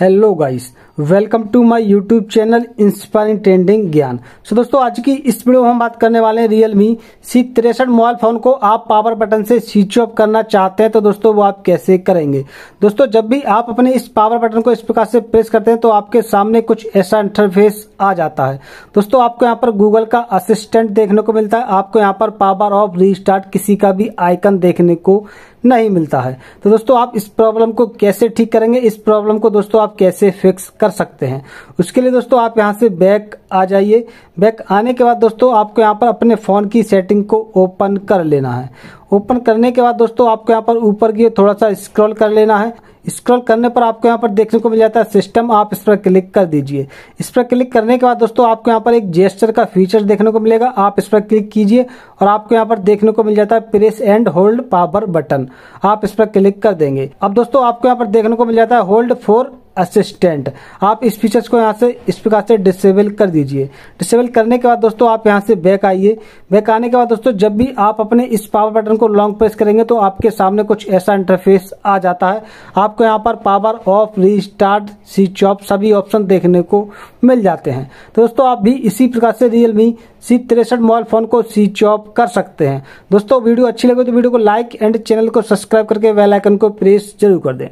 hello guys welcome to my YouTube channel inspiring trending Gyan so दोस्तों आज की इस वीडियो में हम बात करने वाले हैं मी सी तिरसठ मोबाइल फोन को आप पावर बटन से स्विच ऑफ करना चाहते हैं तो दोस्तों वो आप कैसे करेंगे दोस्तों जब भी आप अपने इस पावर बटन को इस प्रकार से प्रेस करते हैं तो आपके सामने कुछ ऐसा इंटरफेस आ जाता है दोस्तों आपको यहाँ पर गूगल का असिस्टेंट देखने को मिलता है आपको यहाँ पर पावर ऑफ रिस्टार्ट किसी का भी आइकन देखने को नहीं मिलता है तो दोस्तों आप इस प्रॉब्लम को कैसे ठीक करेंगे इस प्रॉब्लम को दोस्तों आप कैसे फिक्स कर सकते हैं उसके लिए दोस्तों आप यहाँ से बैक आ जाइए बैक आने के बाद दोस्तों आपको यहाँ पर अपने फ़ोन की सेटिंग को ओपन कर लेना है ओपन करने के बाद दोस्तों आपको यहाँ पर ऊपर की थोड़ा सा स्क्रॉल कर लेना है स्क्रॉल करने पर आपको यहाँ पर देखने को मिल जाता है सिस्टम आप इस पर क्लिक कर दीजिए इस पर क्लिक करने के बाद दोस्तों आपको यहाँ पर एक जेस्टर का फीचर देखने को मिलेगा आप इस पर क्लिक कीजिए और आपको यहाँ पर देखने को मिल जाता है press and hold power button आप इस पर क्लिक कर देंगे अब दोस्तों आपको यहाँ पर देखने को मिल जाता है होल्ड फोर असिस्टेंट आप इस फीचर्स को यहाँ से इस प्रकार से डिसेबल कर दीजिए डिसेबल करने के बाद दोस्तों आप यहाँ से बैक आइए बैक आने के बाद दोस्तों जब भी आप अपने इस पावर बटन को लॉन्ग प्रेस करेंगे तो आपके सामने कुछ ऐसा इंटरफेस आ जाता है आपको यहाँ पर power off restart switch off सभी ऑप्शन देखने को मिल जाते हैं तो दोस्तों आप भी इसी प्रकार से रियल मी सी तिरसठ मोबाइल फोन को स्विच ऑफ कर सकते हैं दोस्तों वीडियो अच्छी लगे तो वीडियो को लाइक एंड चैनल को सब्सक्राइब करके वेलाइकन को प्रेस जरूर कर दें